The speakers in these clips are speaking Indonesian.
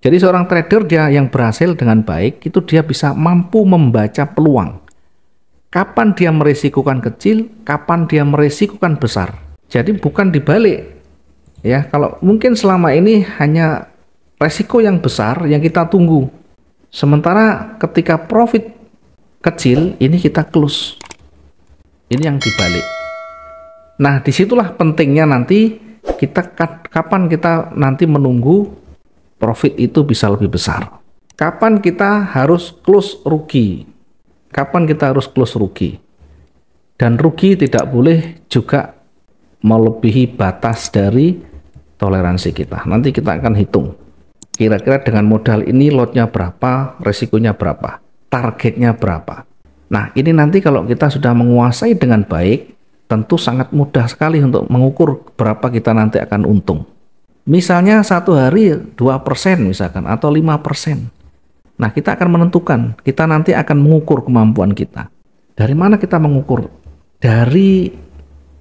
Jadi seorang trader dia yang berhasil dengan baik itu dia bisa mampu membaca peluang. Kapan dia merisikukan kecil, kapan dia merisikukan besar. Jadi bukan dibalik. Ya, kalau mungkin selama ini hanya resiko yang besar yang kita tunggu. Sementara ketika profit kecil ini kita close. Ini yang dibalik. Nah, disitulah pentingnya nanti kita kapan kita nanti menunggu profit itu bisa lebih besar. Kapan kita harus close rugi? Kapan kita harus close rugi? Dan rugi tidak boleh juga melebihi batas dari toleransi kita. Nanti kita akan hitung. Kira-kira dengan modal ini lotnya berapa, resikonya berapa, targetnya berapa. Nah, ini nanti kalau kita sudah menguasai dengan baik, tentu sangat mudah sekali untuk mengukur berapa kita nanti akan untung. Misalnya satu hari 2% misalkan atau 5%. Nah, kita akan menentukan, kita nanti akan mengukur kemampuan kita. Dari mana kita mengukur? Dari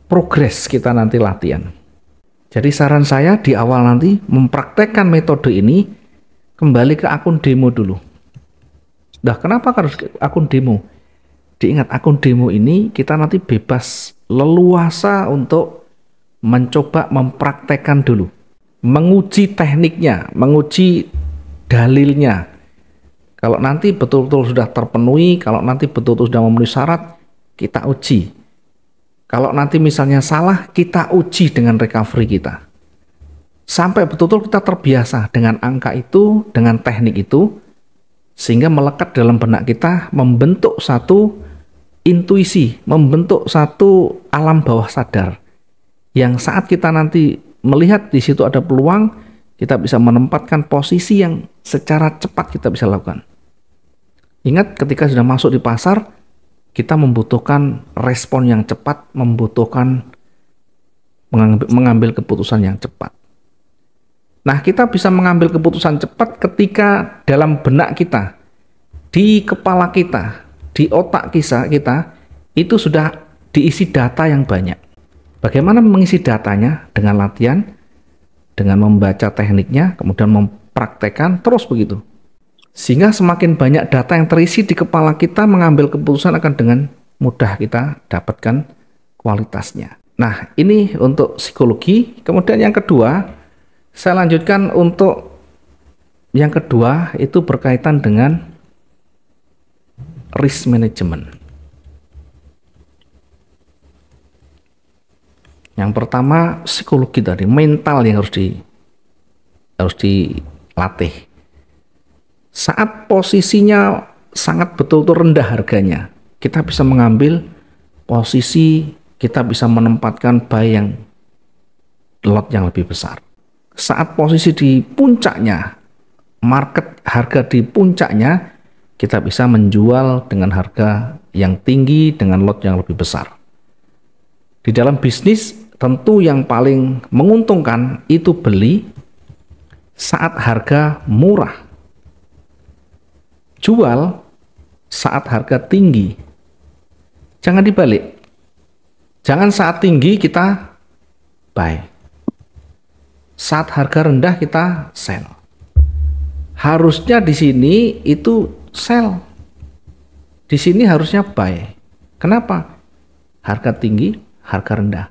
progres kita nanti latihan. Jadi saran saya di awal nanti mempraktekkan metode ini kembali ke akun demo dulu. Nah, kenapa harus akun demo? Diingat akun demo ini kita nanti bebas leluasa untuk mencoba mempraktekkan dulu menguji tekniknya, menguji dalilnya. Kalau nanti betul-betul sudah terpenuhi, kalau nanti betul-betul sudah memenuhi syarat, kita uji. Kalau nanti misalnya salah, kita uji dengan recovery kita. Sampai betul-betul kita terbiasa dengan angka itu, dengan teknik itu, sehingga melekat dalam benak kita membentuk satu intuisi, membentuk satu alam bawah sadar. Yang saat kita nanti melihat di situ ada peluang, kita bisa menempatkan posisi yang secara cepat kita bisa lakukan. Ingat ketika sudah masuk di pasar, kita membutuhkan respon yang cepat, membutuhkan mengambil keputusan yang cepat. Nah, kita bisa mengambil keputusan cepat ketika dalam benak kita, di kepala kita, di otak kisah kita, itu sudah diisi data yang banyak. Bagaimana mengisi datanya dengan latihan, dengan membaca tekniknya, kemudian mempraktekkan terus begitu. Sehingga semakin banyak data yang terisi di kepala kita mengambil keputusan akan dengan mudah kita dapatkan kualitasnya. Nah, ini untuk psikologi. Kemudian yang kedua, saya lanjutkan untuk yang kedua itu berkaitan dengan risk management. Yang pertama psikologi tadi, mental yang harus di harus dilatih. Saat posisinya sangat betul-betul rendah harganya, kita bisa mengambil posisi, kita bisa menempatkan yang lot yang lebih besar. Saat posisi di puncaknya, market harga di puncaknya, kita bisa menjual dengan harga yang tinggi dengan lot yang lebih besar. Di dalam bisnis tentu yang paling menguntungkan itu beli saat harga murah. Jual saat harga tinggi. Jangan dibalik. Jangan saat tinggi kita buy. Saat harga rendah kita sell. Harusnya di sini itu sell. Di sini harusnya buy. Kenapa? Harga tinggi, harga rendah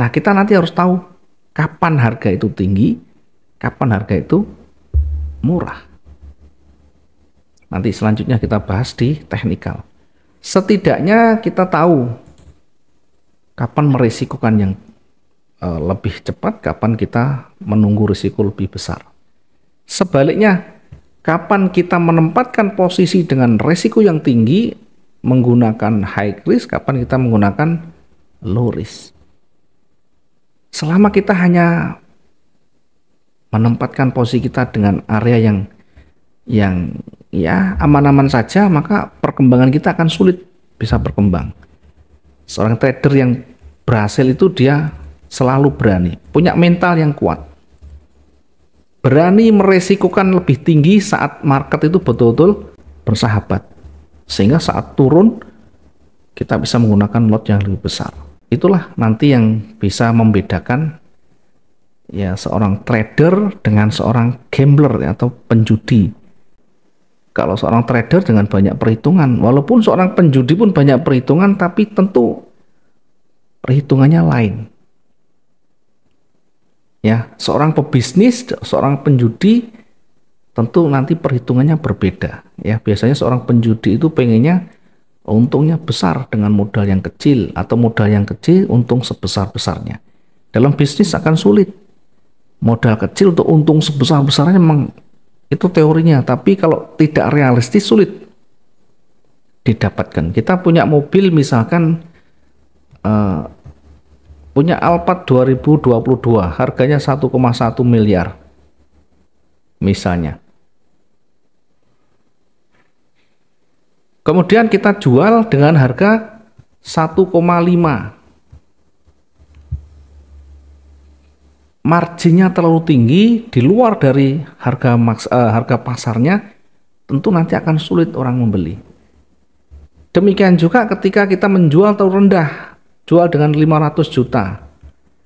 Nah, kita nanti harus tahu kapan harga itu tinggi, kapan harga itu murah. Nanti selanjutnya kita bahas di teknikal. Setidaknya kita tahu kapan merisikokan yang eh, lebih cepat, kapan kita menunggu risiko lebih besar. Sebaliknya, kapan kita menempatkan posisi dengan risiko yang tinggi menggunakan high risk, kapan kita menggunakan low risk. Selama kita hanya menempatkan posisi kita dengan area yang yang ya aman-aman saja, maka perkembangan kita akan sulit bisa berkembang. Seorang trader yang berhasil itu dia selalu berani, punya mental yang kuat. Berani meresikokan lebih tinggi saat market itu betul-betul bersahabat. Sehingga saat turun kita bisa menggunakan lot yang lebih besar itulah nanti yang bisa membedakan ya seorang trader dengan seorang gambler ya, atau penjudi. Kalau seorang trader dengan banyak perhitungan, walaupun seorang penjudi pun banyak perhitungan, tapi tentu perhitungannya lain. Ya, seorang pebisnis, seorang penjudi tentu nanti perhitungannya berbeda. Ya, biasanya seorang penjudi itu pengennya untungnya besar dengan modal yang kecil atau modal yang kecil untung sebesar-besarnya. Dalam bisnis akan sulit. Modal kecil untuk untung sebesar-besarnya memang itu teorinya, tapi kalau tidak realistis sulit didapatkan. Kita punya mobil misalkan uh, punya Alphard 2022, harganya 1,1 miliar. Misalnya. Kemudian kita jual dengan harga 1,5. Marginnya terlalu tinggi di luar dari harga maks uh, harga pasarnya, tentu nanti akan sulit orang membeli. Demikian juga ketika kita menjual terlalu rendah, jual dengan 500 juta.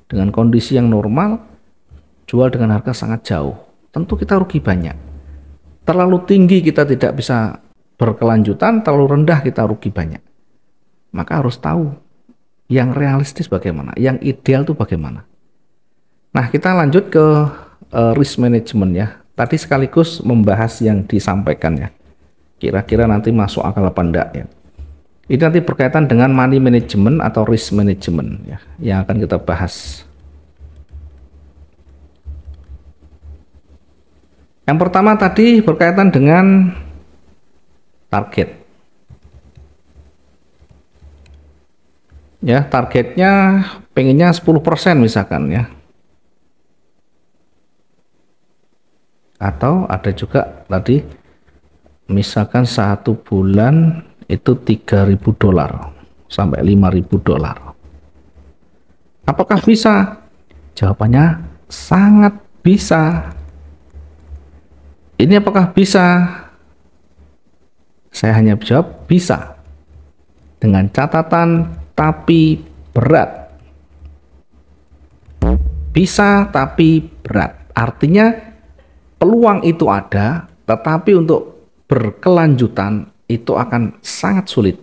Dengan kondisi yang normal, jual dengan harga sangat jauh. Tentu kita rugi banyak terlalu tinggi kita tidak bisa berkelanjutan terlalu rendah kita rugi banyak. Maka harus tahu yang realistis bagaimana, yang ideal itu bagaimana. Nah kita lanjut ke uh, risk management ya. Tadi sekaligus membahas yang disampaikan ya. Kira-kira nanti masuk akal apa enggak ya. Ini nanti berkaitan dengan money management atau risk management ya, yang akan kita bahas. Yang pertama tadi berkaitan dengan target ya targetnya pengennya 10% misalkan ya atau ada juga tadi misalkan satu bulan itu 3000 dolar sampai 5000 dolar apakah bisa jawabannya sangat bisa ini apakah bisa saya hanya jawab bisa. Dengan catatan tapi berat. Bisa tapi berat. Artinya peluang itu ada, tetapi untuk berkelanjutan itu akan sangat sulit.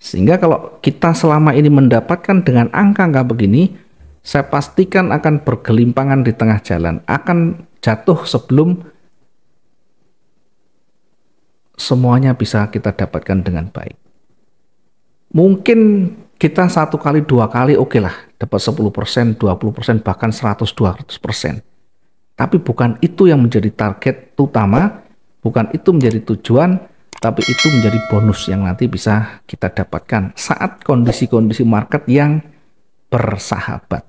Sehingga kalau kita selama ini mendapatkan dengan angka-angka begini, saya pastikan akan bergelimpangan di tengah jalan, akan jatuh sebelum semuanya bisa kita dapatkan dengan baik. Mungkin kita satu kali, dua kali oke okay lah, dapat 10%, 20%, bahkan 100, 200%. Tapi bukan itu yang menjadi target utama, bukan itu menjadi tujuan, tapi itu menjadi bonus yang nanti bisa kita dapatkan saat kondisi-kondisi market yang bersahabat.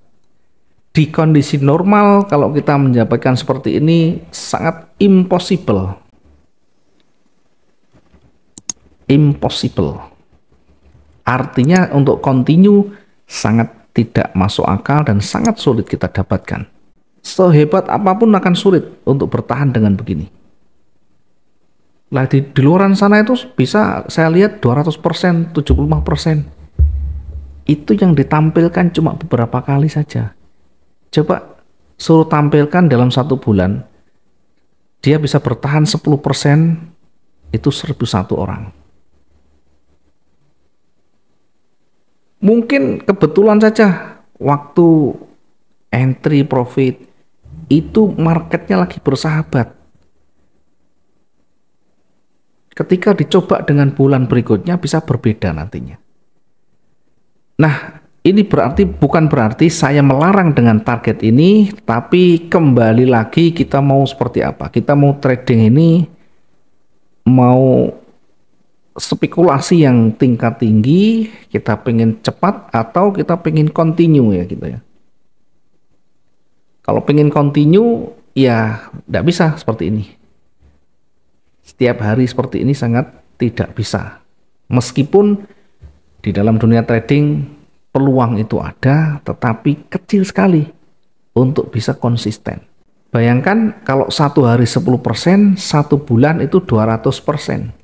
Di kondisi normal, kalau kita mendapatkan seperti ini, sangat impossible impossible. Artinya untuk continue sangat tidak masuk akal dan sangat sulit kita dapatkan. Sehebat apapun akan sulit untuk bertahan dengan begini. Lah di, di luaran sana itu bisa saya lihat 200%, 75%. Itu yang ditampilkan cuma beberapa kali saja. Coba suruh tampilkan dalam satu bulan, dia bisa bertahan 10%, itu 1001 orang. mungkin kebetulan saja waktu entry profit itu marketnya lagi bersahabat. Ketika dicoba dengan bulan berikutnya bisa berbeda nantinya. Nah, ini berarti bukan berarti saya melarang dengan target ini, tapi kembali lagi kita mau seperti apa? Kita mau trading ini mau spekulasi yang tingkat tinggi, kita pengen cepat atau kita pengen continue ya gitu ya. Kalau pengen continue ya tidak bisa seperti ini. Setiap hari seperti ini sangat tidak bisa. Meskipun di dalam dunia trading peluang itu ada tetapi kecil sekali untuk bisa konsisten. Bayangkan kalau satu hari 10%, satu bulan itu 200%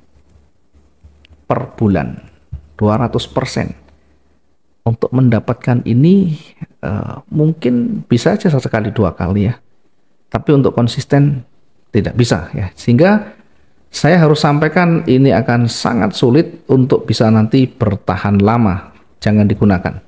per bulan 200% untuk mendapatkan ini uh, mungkin bisa aja sekali dua kali ya tapi untuk konsisten tidak bisa ya sehingga saya harus sampaikan ini akan sangat sulit untuk bisa nanti bertahan lama jangan digunakan